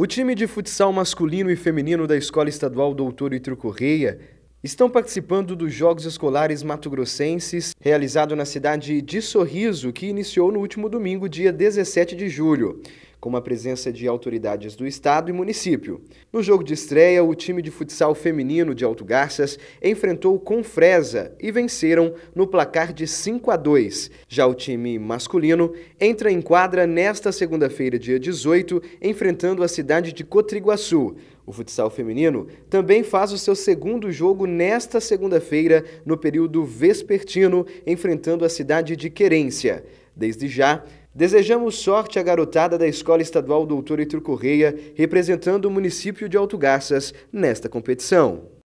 O time de futsal masculino e feminino da Escola Estadual Doutor Itro Correia estão participando dos Jogos Escolares Mato Grossenses, realizado na cidade de Sorriso, que iniciou no último domingo, dia 17 de julho com a presença de autoridades do estado e município. No jogo de estreia, o time de futsal feminino de Alto Garças enfrentou o Confresa e venceram no placar de 5 a 2. Já o time masculino entra em quadra nesta segunda-feira, dia 18, enfrentando a cidade de Cotriguaçu. O futsal feminino também faz o seu segundo jogo nesta segunda-feira, no período vespertino, enfrentando a cidade de Querência. Desde já, Desejamos sorte à garotada da Escola Estadual Doutor Heitor Correia, representando o município de Alto Garças nesta competição.